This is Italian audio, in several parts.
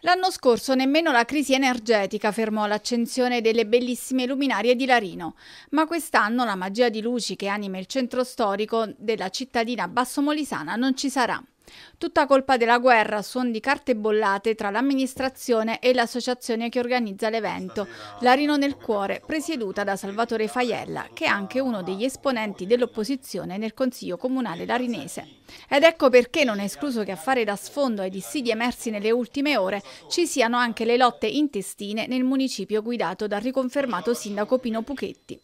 L'anno scorso nemmeno la crisi energetica fermò l'accensione delle bellissime luminarie di Larino, ma quest'anno la magia di luci che anima il centro storico della cittadina bassomolisana non ci sarà. Tutta colpa della guerra suon di carte bollate tra l'amministrazione e l'associazione che organizza l'evento, Larino nel Cuore, presieduta da Salvatore Faiella, che è anche uno degli esponenti dell'opposizione nel Consiglio Comunale Larinese. Ed ecco perché non è escluso che a fare da sfondo ai dissidi emersi nelle ultime ore ci siano anche le lotte intestine nel municipio guidato dal riconfermato sindaco Pino Puchetti.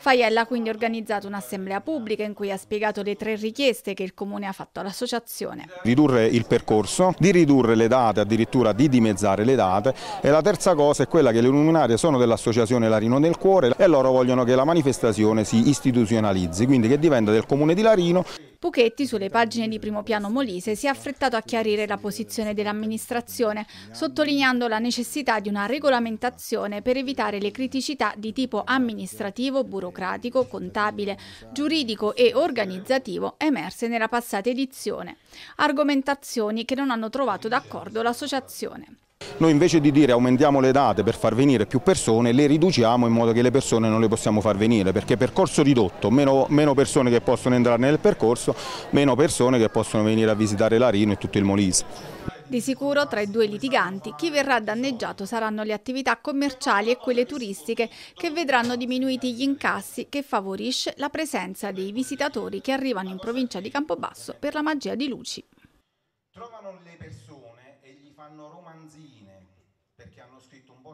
Faiella ha quindi organizzato un'assemblea pubblica in cui ha spiegato le tre richieste che il comune ha fatto all'associazione ridurre il percorso, di ridurre le date, addirittura di dimezzare le date e la terza cosa è quella che le luminarie sono dell'associazione Larino nel Cuore e loro vogliono che la manifestazione si istituzionalizzi, quindi che diventa del comune di Larino. Puchetti, sulle pagine di primo piano Molise, si è affrettato a chiarire la posizione dell'amministrazione, sottolineando la necessità di una regolamentazione per evitare le criticità di tipo amministrativo, burocratico, contabile, giuridico e organizzativo emerse nella passata edizione, argomentazioni che non hanno trovato d'accordo l'associazione. Noi invece di dire aumentiamo le date per far venire più persone, le riduciamo in modo che le persone non le possiamo far venire, perché percorso ridotto, meno, meno persone che possono entrare nel percorso, meno persone che possono venire a visitare l'Arino e tutto il Molise. Di sicuro tra i due litiganti chi verrà danneggiato saranno le attività commerciali e quelle turistiche che vedranno diminuiti gli incassi che favorisce la presenza dei visitatori che arrivano in provincia di Campobasso per la magia di luci fanno romanzine perché hanno scritto un po'